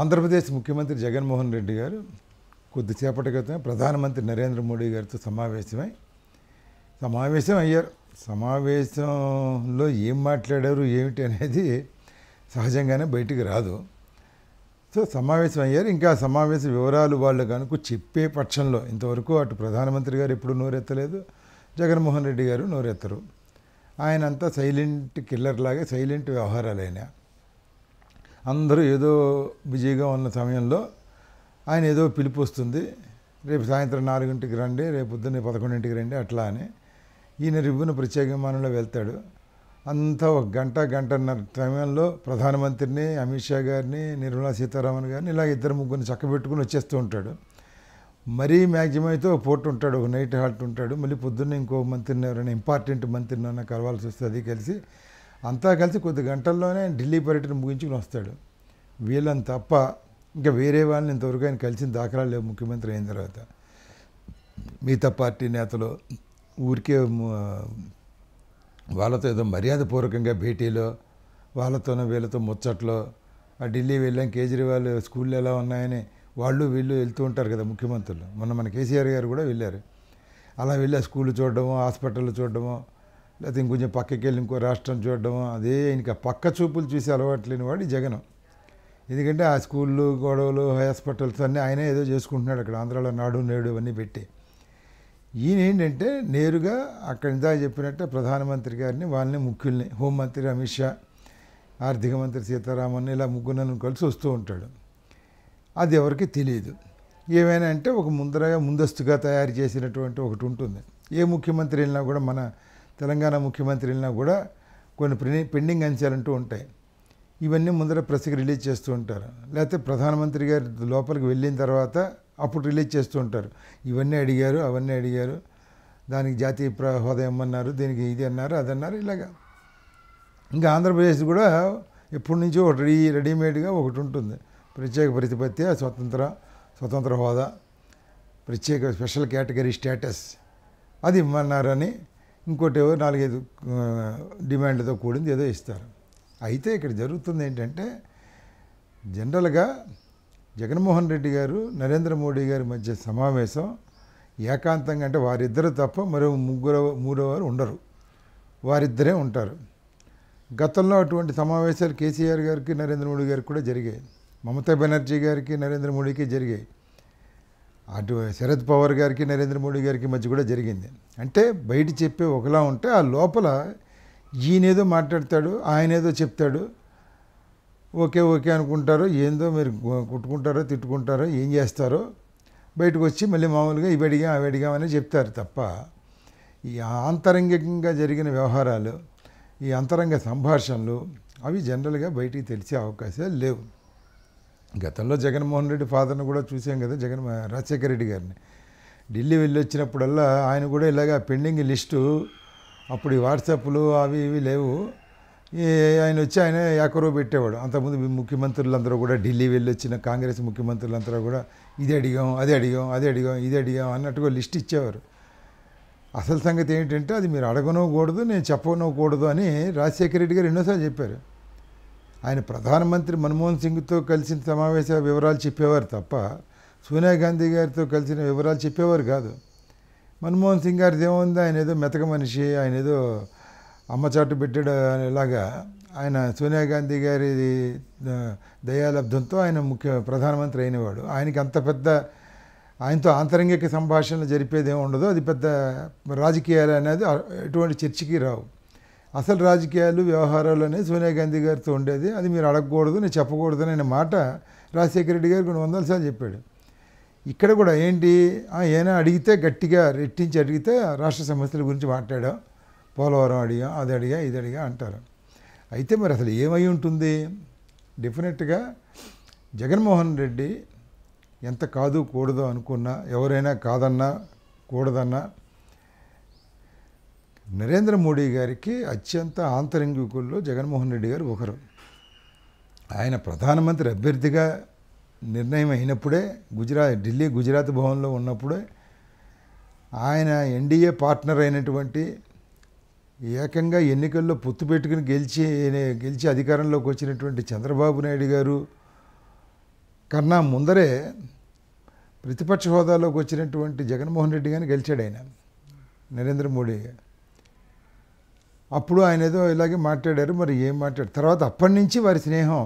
ఆంధ్రప్రదేశ్ ముఖ్యమంత్రి జగన్మోహన్ రెడ్డి గారు కొద్దిసేపటి క్రితం ప్రధానమంత్రి నరేంద్ర మోడీ గారితో సమావేశమై సమావేశం అయ్యారు సమావేశంలో ఏం మాట్లాడారు ఏమిటి అనేది సహజంగానే బయటికి రాదు సో సమావేశం అయ్యారు ఇంకా సమావేశ వివరాలు వాళ్ళు కనుక చెప్పే పక్షంలో ఇంతవరకు అటు ప్రధానమంత్రి గారు ఎప్పుడు నోరెత్తలేదు జగన్మోహన్ రెడ్డి గారు నోరెత్తరు ఆయనంతా సైలెంట్ కిల్లర్ లాగే సైలెంట్ వ్యవహారాలైనా అందరూ ఏదో బిజీగా ఉన్న సమయంలో ఆయన ఏదో పిలుపు వస్తుంది రేపు సాయంత్రం నాలుగింటికి రండి రేపు పొద్దున్నే పదకొండింటికి రండి అట్లా అని ఈయన రివ్వున ప్రత్యేక విమానంలో వెళ్తాడు అంతా ఒక గంట గంటన్నర సమయంలో ప్రధానమంత్రిని అమిత్ షా గారిని నిర్మలా సీతారామన్ గారిని ఇలా ఇద్దరు ముగ్గురిని చక్కబెట్టుకుని వచ్చేస్తూ ఉంటాడు మరీ మ్యాక్సిమం అయితే ఒక పోర్ట్ ఉంటాడు ఒక నైట్ హాల్ట్ ఉంటాడు మళ్ళీ పొద్దున్న ఇంకో మంత్రిని ఎవరైనా ఇంపార్టెంట్ మంత్రిని ఏమైనా కలవాల్సి వస్తుంది కలిసి అంతా కలిసి కొద్ది గంటల్లోనే ఢిల్లీ పర్యటన ముగించుకుని వస్తాడు వీళ్ళని తప్ప ఇంకా వేరే వాళ్ళని ఇంతవరకు ఆయన కలిసిన దాఖలాలు లేవు ముఖ్యమంత్రి అయిన తర్వాత మిగతా పార్టీ నేతలు ఊరికే వాళ్ళతో ఏదో మర్యాదపూర్వకంగా భేటీలో వాళ్ళతోనో వీళ్ళతో ముచ్చట్లో ఢిల్లీ వెళ్ళాం కేజ్రీవాల్ స్కూళ్ళు ఎలా ఉన్నాయని వాళ్ళు వీళ్ళు వెళ్తూ ఉంటారు కదా ముఖ్యమంత్రులు మొన్న మన కేసీఆర్ గారు కూడా వెళ్ళారు అలా వెళ్ళి ఆ స్కూళ్ళు చూడడము హాస్పిటల్ చూడడము లేకపోతే ఇంకొంచెం పక్కకి వెళ్ళి ఇంకో రాష్ట్రం చూడడము అదే ఇంకా పక్క చూపులు చూసి అలవాట్లేని వాడు జగనం ఎందుకంటే ఆ స్కూళ్ళు గొడవలు హాస్పిటల్స్ అన్నీ ఆయనే ఏదో చేసుకుంటున్నాడు అక్కడ ఆంధ్రాలో నాడు నేడు అన్నీ పెట్టి ఈయన ఏంటంటే నేరుగా అక్కడ ఇందాక చెప్పినట్టే ప్రధానమంత్రి గారిని వాళ్ళని ముఖ్యుల్ని హోంమంత్రి అమిత్ షా ఆర్థిక మంత్రి సీతారామన్ ఇలా ముగ్గురు కలిసి వస్తూ ఉంటాడు అది ఎవరికి తెలియదు ఏమైనా అంటే ఒక ముందరగా ముందస్తుగా తయారు చేసినటువంటి ఒకటి ఉంటుంది ఏ ముఖ్యమంత్రి వెళ్ళినా కూడా మన తెలంగాణ ముఖ్యమంత్రి వెళ్ళినా కూడా కొన్ని పెండింగ్ అంటూ ఉంటాయి ఇవన్నీ ముందర ప్రెస్కి రిలీజ్ చేస్తూ ఉంటారు లేకపోతే ప్రధానమంత్రి గారి లోపలికి వెళ్ళిన తర్వాత అప్పుడు రిలీజ్ చేస్తూ ఉంటారు ఇవన్నీ అడిగారు అవన్నీ అడిగారు దానికి జాతీయ ప్ర హోదా ఇమ్మన్నారు దీనికి ఇది అన్నారు అది అన్నారు ఇలాగ ఇంకా ఆంధ్రప్రదేశ్ కూడా ఎప్పటి నుంచో ఒక రెడీ రెడీమేడ్గా ఒకటి ఉంటుంది ప్రత్యేక ప్రతిపత్తి స్వతంత్ర స్వతంత్ర హోదా ప్రత్యేక స్పెషల్ కేటగిరీ స్టేటస్ అది ఇవ్వన్నారని ఇంకోటి నాలుగైదు డిమాండ్తో కూడింది ఏదో ఇస్తారు అయితే ఇక్కడ జరుగుతుంది ఏంటంటే జనరల్గా జగన్మోహన్ రెడ్డి గారు నరేంద్ర మోడీ గారి మధ్య సమావేశం ఏకాంతంగా అంటే వారిద్దరు తప్ప మరో ముగ్గురు మూడో వారు ఉండరు వారిద్దరే ఉంటారు గతంలో అటువంటి సమావేశాలు కేసీఆర్ గారికి నరేంద్ర మోడీ గారికి కూడా జరిగాయి మమతా బెనర్జీ గారికి నరేంద్ర మోడీకి జరిగాయి అటు శరద్ పవార్ గారికి నరేంద్ర మోడీ గారికి మధ్య కూడా జరిగింది అంటే బయట చెప్పే ఒకలా ఉంటే ఆ లోపల ఈయనేదో మాట్లాడతాడు ఆయన ఏదో చెప్తాడు ఓకే ఓకే అనుకుంటారో ఏందో మీరు కుట్టుకుంటారో తిట్టుకుంటారో ఏం చేస్తారో బయటకు వచ్చి మళ్ళీ మామూలుగా ఇవి అడిగాం అవి అడిగామని చెప్తారు తప్ప ఈ ఆంతరంగికంగా జరిగిన వ్యవహారాలు ఈ అంతరంగ సంభాషణలు అవి జనరల్గా బయటికి తెలిసే అవకాశాలు లేవు గతంలో జగన్మోహన్ రెడ్డి ఫాదర్ను కూడా చూసాం కదా జగన్ రాజశేఖర రెడ్డి గారిని ఢిల్లీ వెళ్ళి వచ్చినప్పుడల్లా ఆయన కూడా ఇలాగా పెండింగ్ లిస్టు అప్పుడు ఈ వాట్సాప్లు అవి ఇవి లేవు ఆయన వచ్చి ఆయన ఎకరో పెట్టేవాడు అంతకుముందు ముఖ్యమంత్రులందరూ కూడా ఢిల్లీ వెళ్ళి వచ్చిన కాంగ్రెస్ ముఖ్యమంత్రులందరూ కూడా ఇది అడిగాం అది అడిగాం అది అడిగాం ఇది అడిగాం అన్నట్టుగా లిస్ట్ ఇచ్చేవారు అసలు సంగతి ఏంటంటే అది మీరు అడగనవకూడదు నేను చెప్పనవ్వకూడదు అని రాజశేఖర రెడ్డి గారు ఎన్నోసార్లు చెప్పారు ఆయన ప్రధానమంత్రి మన్మోహన్ సింగ్తో కలిసిన సమావేశ వివరాలు చెప్పేవారు తప్ప సోనియా గాంధీ గారితో కలిసిన వివరాలు చెప్పేవారు కాదు మన్మోహన్ సింగ్ గారిది ఏముంది ఆయన ఏదో మెతక మనిషి ఆయన ఏదో అమ్మచాటు పెట్టాడు అనేలాగా ఆయన సోనియా గాంధీ గారి దయాలబ్ధంతో ఆయన ముఖ్య ప్రధానమంత్రి అయినవాడు ఆయనకి అంత పెద్ద ఆయనతో ఆంతరంగిక సంభాషణలు జరిపేది ఉండదు అది పెద్ద రాజకీయాలు అనేది ఎటువంటి చర్చకి రావు అసలు రాజకీయాలు వ్యవహారాలు అనేది సోనియా గాంధీ గారితో ఉండేది అది మీరు అడగకూడదు నేను చెప్పకూడదు అనే మాట రాజశేఖర రెడ్డి గారు కొన్ని వందల సార్లు చెప్పాడు ఇక్కడ కూడా ఏంటి ఏమైనా అడిగితే గట్టిగా రెట్టించి అడిగితే రాష్ట్ర సమస్యల గురించి మాట్లాడా పోలవరం అడిగా అది అడిగా ఇది అడిగా అంటారు అయితే మరి అసలు ఏమై ఉంటుంది డెఫినెట్గా జగన్మోహన్ రెడ్డి ఎంత కాదు కూడదు అనుకున్నా ఎవరైనా కాదన్నా కూడదన్నా నరేంద్ర మోడీ గారికి అత్యంత ఆంతరంగికుల్లో జగన్మోహన్ రెడ్డి గారు ఒకరు ఆయన ప్రధానమంత్రి అభ్యర్థిగా నిర్ణయం అయినప్పుడే గుజరాత్ ఢిల్లీ గుజరాత్ భవన్లో ఉన్నప్పుడే ఆయన ఎన్డీఏ పార్ట్నర్ అయినటువంటి ఏకంగా ఎన్నికల్లో పొత్తు పెట్టుకుని గెలిచి గెలిచి అధికారంలోకి వచ్చినటువంటి చంద్రబాబు నాయుడు గారు కన్నా ముందరే ప్రతిపక్ష హోదాలోకి వచ్చినటువంటి జగన్మోహన్ రెడ్డి గారిని గెలిచాడు ఆయన నరేంద్ర మోడీ అప్పుడు ఆయన ఏదో ఇలాగే మాట్లాడారు మరి ఏం మాట్లాడారు తర్వాత అప్పటి నుంచి వారి స్నేహం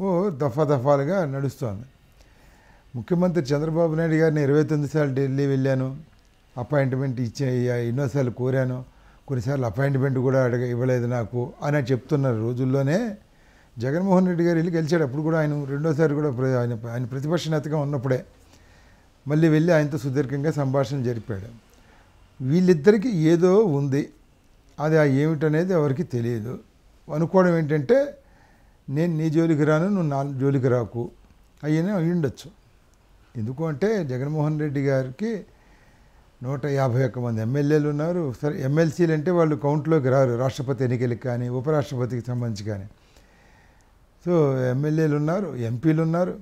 ఓ దఫా దఫాలుగా నడుస్తోంది ముఖ్యమంత్రి చంద్రబాబు నాయుడు గారిని ఇరవై తొమ్మిది సార్లు ఢిల్లీ వెళ్ళాను అపాయింట్మెంట్ ఇచ్చే ఎన్నోసార్లు కోరాను కొన్నిసార్లు అపాయింట్మెంట్ కూడా అడగ ఇవ్వలేదు నాకు అని చెప్తున్న రోజుల్లోనే జగన్మోహన్ రెడ్డి గారు వెళ్ళి గెలిచాడు అప్పుడు కూడా ఆయన రెండోసారి కూడా ఆయన ఆయన ప్రతిపక్ష నేతగా ఉన్నప్పుడే మళ్ళీ వెళ్ళి ఆయనతో సుదీర్ఘంగా సంభాషణ జరిపాడు వీళ్ళిద్దరికీ ఏదో ఉంది అది ఆ ఏమిటనేది ఎవరికి తెలియదు అనుకోవడం ఏంటంటే నేను నీ జోలికి రాను నువ్వు నా జోలికి రాకు అయ్యనే అయ్యుండొచ్చు ఎందుకు అంటే జగన్మోహన్ రెడ్డి గారికి నూట యాభై ఒక్క మంది ఎమ్మెల్యేలు ఉన్నారు సరే ఎమ్మెల్సీలు అంటే వాళ్ళు కౌంట్లోకి రారు రాష్ట్రపతి ఎన్నికలకి కానీ ఉపరాష్ట్రపతికి సంబంధించి కానీ సో ఎమ్మెల్యేలు ఉన్నారు ఎంపీలు ఉన్నారు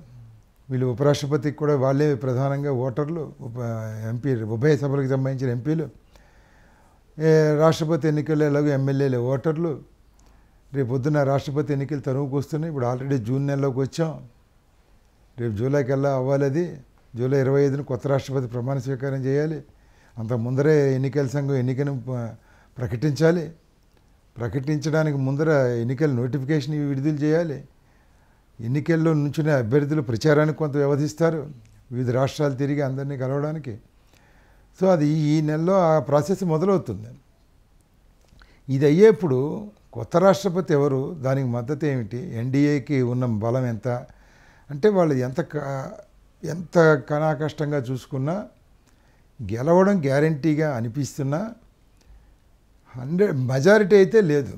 వీళ్ళు ఉపరాష్ట్రపతికి కూడా వాళ్ళే ప్రధానంగా ఓటర్లు ఉప ఎంపీ ఉభయ సభలకు సంబంధించిన ఎంపీలు రాష్ట్రపతి ఎన్నికలు ఎలాగో ఎమ్మెల్యేలు ఓటర్లు రేపు పొద్దున్న రాష్ట్రపతి ఎన్నికలు తరువుకు వస్తున్నాయి ఇప్పుడు ఆల్రెడీ జూన్ నెలలోకి వచ్చాం రేపు జూలైకి వెళ్ళా అవ్వాలి అది జూలై ఇరవై ఐదున కొత్త రాష్ట్రపతి ప్రమాణ స్వీకారం చేయాలి అంత ముందరే ఎన్నికల సంఘం ఎన్నికను ప్రకటించాలి ప్రకటించడానికి ముందర ఎన్నికల నోటిఫికేషన్ విడుదల చేయాలి ఎన్నికల్లో నుంచిన అభ్యర్థులు ప్రచారానికి కొంత వ్యవధిస్తారు వివిధ రాష్ట్రాలు తిరిగి అందరినీ కలవడానికి సో అది ఈ నెలలో ఆ ప్రాసెస్ మొదలవుతుంది ఇది అయ్యేప్పుడు కొత్త రాష్ట్రపతి ఎవరు దానికి మద్దతు ఏమిటి ఎన్డీఏకి ఉన్న బలం ఎంత అంటే వాళ్ళు ఎంత ఎంత కష్టంగా చూసుకున్నా గెలవడం గ్యారంటీగా అనిపిస్తున్నా హండ్రెడ్ మెజారిటీ అయితే లేదు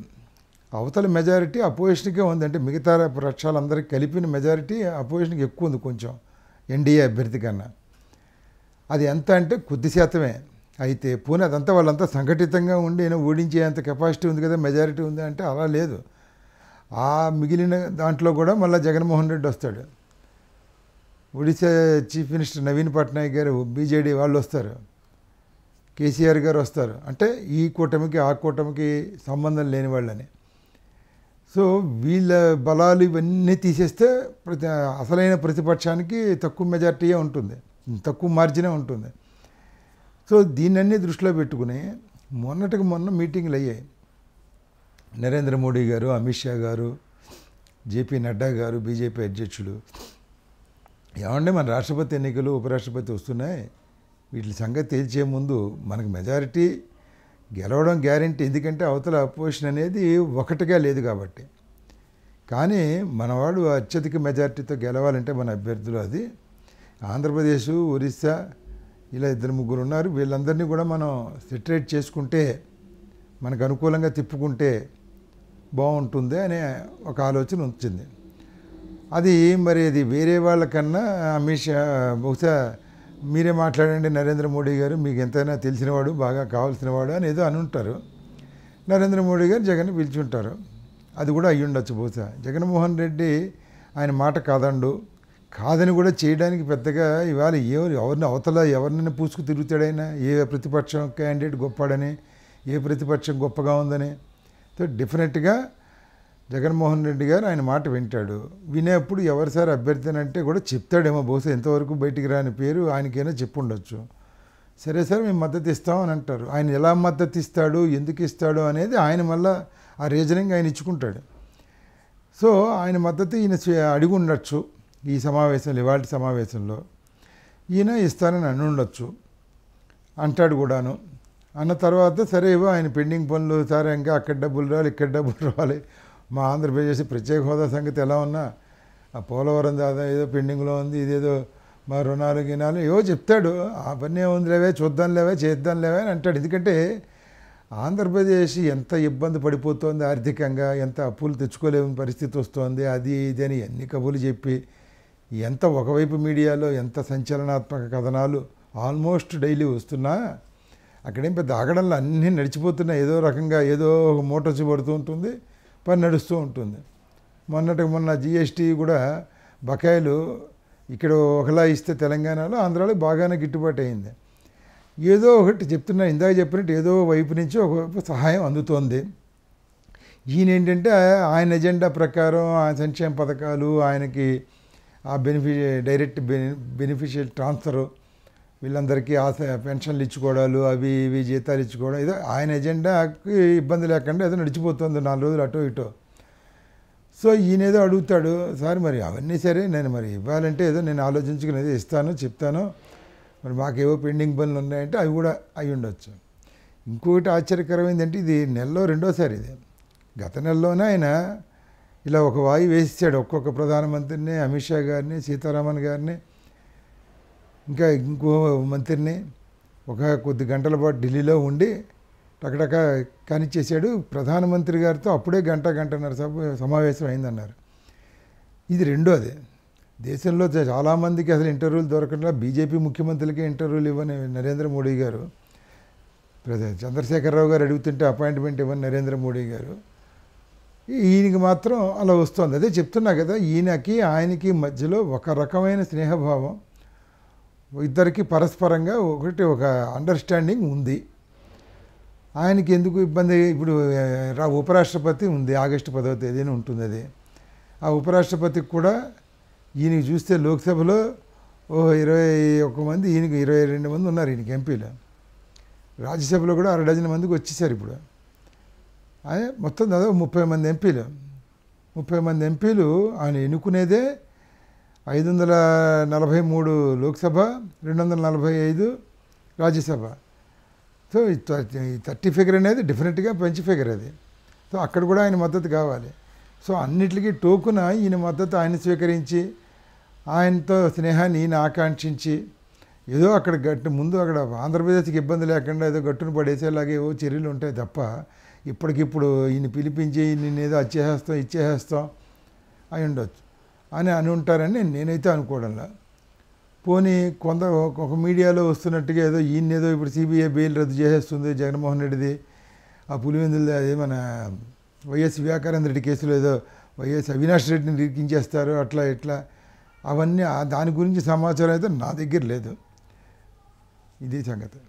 అవతల మెజారిటీ అపోజిషన్కే ఉంది అంటే మిగతా పక్షాలందరికీ కలిపిన మెజారిటీ అపోజిషన్కి ఎక్కువ ఉంది కొంచెం ఎన్డీఏ అభ్యర్థి కన్నా అది ఎంత అంటే కొద్ది శాతమే అయితే పూణే అదంతా వాళ్ళంతా సంఘటితంగా ఉండి నేను ఓడించేంత కెపాసిటీ ఉంది కదా మెజారిటీ ఉంది అంటే అలా లేదు ఆ మిగిలిన దాంట్లో కూడా మళ్ళీ జగన్మోహన్ రెడ్డి వస్తాడు ఒడిశా చీఫ్ మినిస్టర్ నవీన్ పట్నాయక్ గారు బీజేడీ వాళ్ళు వస్తారు కేసీఆర్ గారు వస్తారు అంటే ఈ కూటమికి ఆ కూటమికి సంబంధం లేని వాళ్ళని సో వీళ్ళ బలాలు ఇవన్నీ తీసేస్తే ప్రతి అసలైన ప్రతిపక్షానికి తక్కువ మెజార్టీయే ఉంటుంది తక్కువ మార్జినే ఉంటుంది సో దీన్నన్నీ దృష్టిలో పెట్టుకుని మొన్నటికి మొన్న మీటింగ్లు అయ్యాయి నరేంద్ర మోడీ గారు అమిత్ షా గారు జేపీ నడ్డా గారు బీజేపీ అధ్యక్షులు ఏమంటే మన రాష్ట్రపతి ఎన్నికలు ఉపరాష్ట్రపతి వస్తున్నాయి వీటి సంగతి తేల్చే ముందు మనకు మెజారిటీ గెలవడం గ్యారంటీ ఎందుకంటే అవతల అపోజిషన్ అనేది ఒకటిగా లేదు కాబట్టి కానీ మనవాడు అత్యధిక మెజారిటీతో గెలవాలంటే మన అభ్యర్థులు అది ఆంధ్రప్రదేశ్ ఒరిస్సా ఇలా ఇద్దరు ముగ్గురు ఉన్నారు వీళ్ళందరినీ కూడా మనం సెటరేట్ చేసుకుంటే మనకు అనుకూలంగా తిప్పుకుంటే బాగుంటుంది అనే ఒక ఆలోచన వచ్చింది అది మరి అది వేరే వాళ్ళకన్నా అమిత్ షా బహుశా మీరే మాట్లాడండి నరేంద్ర మోడీ గారు మీకు ఎంతైనా తెలిసినవాడు బాగా కావాల్సినవాడు అని ఏదో ఉంటారు నరేంద్ర మోడీ గారు జగన్ పిలిచి ఉంటారు అది కూడా అయ్యుండొచ్చు బహుశా జగన్మోహన్ రెడ్డి ఆయన మాట కాదండు కాదని కూడా చేయడానికి పెద్దగా ఇవాళ ఎవరు ఎవరిని అవతల ఎవరినైనా పూసుకు తిరుగుతాడైనా ఏ ప్రతిపక్షం క్యాండిడేట్ గొప్పాడని ఏ ప్రతిపక్షం గొప్పగా ఉందని సో డెఫినెట్గా జగన్మోహన్ రెడ్డి గారు ఆయన మాట వింటాడు వినేప్పుడు సార్ అభ్యర్థి అంటే కూడా చెప్తాడేమో బహుశా ఎంతవరకు బయటికి రాని పేరు ఆయనకైనా చెప్పుండొచ్చు సరే సార్ మేము మద్దతు ఇస్తామని అంటారు ఆయన ఎలా మద్దతు ఇస్తాడు ఎందుకు ఇస్తాడు అనేది ఆయన మళ్ళా ఆ రీజనింగ్ ఆయన ఇచ్చుకుంటాడు సో ఆయన మద్దతు ఈయన అడిగి ఉండొచ్చు ఈ సమావేశంలో ఇవాళ సమావేశంలో ఈయన ఇస్తానని అని ఉండొచ్చు అంటాడు కూడాను అన్న తర్వాత సరే ఇవ్వ ఆయన పెండింగ్ పనులు సరే ఇంకా అక్కడ డబ్బులు రావాలి ఇక్కడ డబ్బులు రావాలి మా ఆంధ్రప్రదేశ్ ప్రత్యేక హోదా సంగతి ఎలా ఉన్నా ఆ పోలవరం దాదా ఏదో పెండింగ్లో ఉంది ఇదేదో మా రుణాలు గినాలు ఏవో చెప్తాడు ఆ పని ఏముంది లేవే చూద్దాం లేవే చేద్దాం లేవే అని అంటాడు ఎందుకంటే ఆంధ్రప్రదేశ్ ఎంత ఇబ్బంది పడిపోతుంది ఆర్థికంగా ఎంత అప్పులు తెచ్చుకోలేని పరిస్థితి వస్తుంది అది ఇది అని ఎన్ని కబులు చెప్పి ఎంత ఒకవైపు మీడియాలో ఎంత సంచలనాత్మక కథనాలు ఆల్మోస్ట్ డైలీ వస్తున్నా అక్కడేం పెద్ద ఆగడంలో అన్నీ నడిచిపోతున్నాయి ఏదో రకంగా ఏదో ఒక మూట పడుతూ ఉంటుంది పని నడుస్తూ ఉంటుంది మొన్నటికి మొన్న జిఎస్టీ కూడా బకాయిలు ఇక్కడ ఒకలా ఇస్తే తెలంగాణలో ఆంధ్రాలో బాగానే గిట్టుబాటు అయింది ఏదో ఒకటి చెప్తున్నా ఇందాక చెప్పినట్టు ఏదో వైపు నుంచి ఒకవైపు సహాయం అందుతోంది ఈయన ఏంటంటే ఆయన ఎజెండా ప్రకారం ఆయన సంక్షేమ పథకాలు ఆయనకి ఆ బెనిఫి డైరెక్ట్ బెనిఫిషియల్ ట్రాన్స్ఫరు వీళ్ళందరికీ ఆశ పెన్షన్లు ఇచ్చుకోవడాలు అవి ఇవి జీతాలు ఇచ్చుకోవడం ఏదో ఆయన ఎజెండాకి ఇబ్బంది లేకుండా ఏదో నడిచిపోతుంది నాలుగు రోజులు అటో ఇటో సో ఈయన ఏదో అడుగుతాడు సార్ మరి అవన్నీ సరే నేను మరి ఇవ్వాలంటే ఏదో నేను ఆలోచించుకుని ఏదో ఇస్తాను చెప్తాను మరి మాకేవో పెండింగ్ పనులు ఉన్నాయంటే అవి కూడా అయి ఉండొచ్చు ఇంకొకటి ఆశ్చర్యకరమైందంటే ఇది నెలలో రెండోసారి ఇది గత నెలలోనే ఆయన ఇలా ఒక వాయి వేసిచ్చాడు ఒక్కొక్క ప్రధానమంత్రిని అమిత్ షా గారిని సీతారామన్ గారిని ఇంకా ఇంకో మంత్రిని ఒక కొద్ది గంటల పాటు ఢిల్లీలో ఉండి టకటక కనిచ్చేసాడు ప్రధానమంత్రి గారితో అప్పుడే గంట గంటన్నర సభ సమావేశం అయిందన్నారు ఇది రెండోది దేశంలో చాలామందికి అసలు ఇంటర్వ్యూలు దొరకట్లా బీజేపీ ముఖ్యమంత్రులకే ఇంటర్వ్యూలు ఇవ్వని నరేంద్ర మోడీ గారు చంద్రశేఖరరావు గారు అడుగుతుంటే అపాయింట్మెంట్ ఇవ్వని నరేంద్ర మోడీ గారు ఈయనకి మాత్రం అలా వస్తుంది అదే చెప్తున్నా కదా ఈయనకి ఆయనకి మధ్యలో ఒక రకమైన స్నేహభావం ఇద్దరికి పరస్పరంగా ఒకటి ఒక అండర్స్టాండింగ్ ఉంది ఆయనకి ఎందుకు ఇబ్బంది ఇప్పుడు ఉపరాష్ట్రపతి ఉంది ఆగస్టు పదవ తేదీన ఉంటుంది అది ఆ ఉపరాష్ట్రపతికి కూడా ఈయనకి చూస్తే లోక్సభలో ఓ ఇరవై ఒక్క మంది ఈయనకి ఇరవై రెండు మంది ఉన్నారు ఈయనకి ఎంపీలు రాజ్యసభలో కూడా అర డజన్ మందికి వచ్చేసారు ఇప్పుడు అదే మొత్తం దాదాపు ముప్పై మంది ఎంపీలు ముప్పై మంది ఎంపీలు ఆయన ఎన్నుకునేదే ఐదు వందల నలభై మూడు లోక్సభ రెండు వందల నలభై ఐదు రాజ్యసభ సో ఈ థర్టీ ఫిగర్ అనేది డెఫినెట్గా పెంచి ఫిగర్ అది సో అక్కడ కూడా ఆయన మద్దతు కావాలి సో అన్నిటికీ టోకున ఈయన మద్దతు ఆయన స్వీకరించి ఆయనతో స్నేహాన్ని ఈయన ఆకాంక్షించి ఏదో అక్కడ గట్టు ముందు అక్కడ ఆంధ్రప్రదేశ్కి ఇబ్బంది లేకుండా ఏదో గట్టును పడేసేలాగే ఏవో చర్యలు ఉంటాయి తప్ప ఇప్పటికిప్పుడు ఈయన పిలిపించి నేను ఏదో అచ్చేసేస్తాం ఇచ్చేసేస్తాం అని ఉండొచ్చు అని అని ఉంటారని నేనైతే అనుకోవడంలా పోనీ కొంత ఒక మీడియాలో వస్తున్నట్టుగా ఏదో ఈయన ఏదో ఇప్పుడు సిబిఐ బెయిల్ రద్దు చేసేస్తుంది జగన్మోహన్ రెడ్డిది ఆ పులివెందుల అదే మన వైఎస్ వివేకానంద రెడ్డి కేసులో ఏదో వైఎస్ అవినాష్ రెడ్డిని ఇరికించేస్తారు అట్లా ఇట్లా అవన్నీ దాని గురించి సమాచారం అయితే నా దగ్గర లేదు ఇదే సంగతి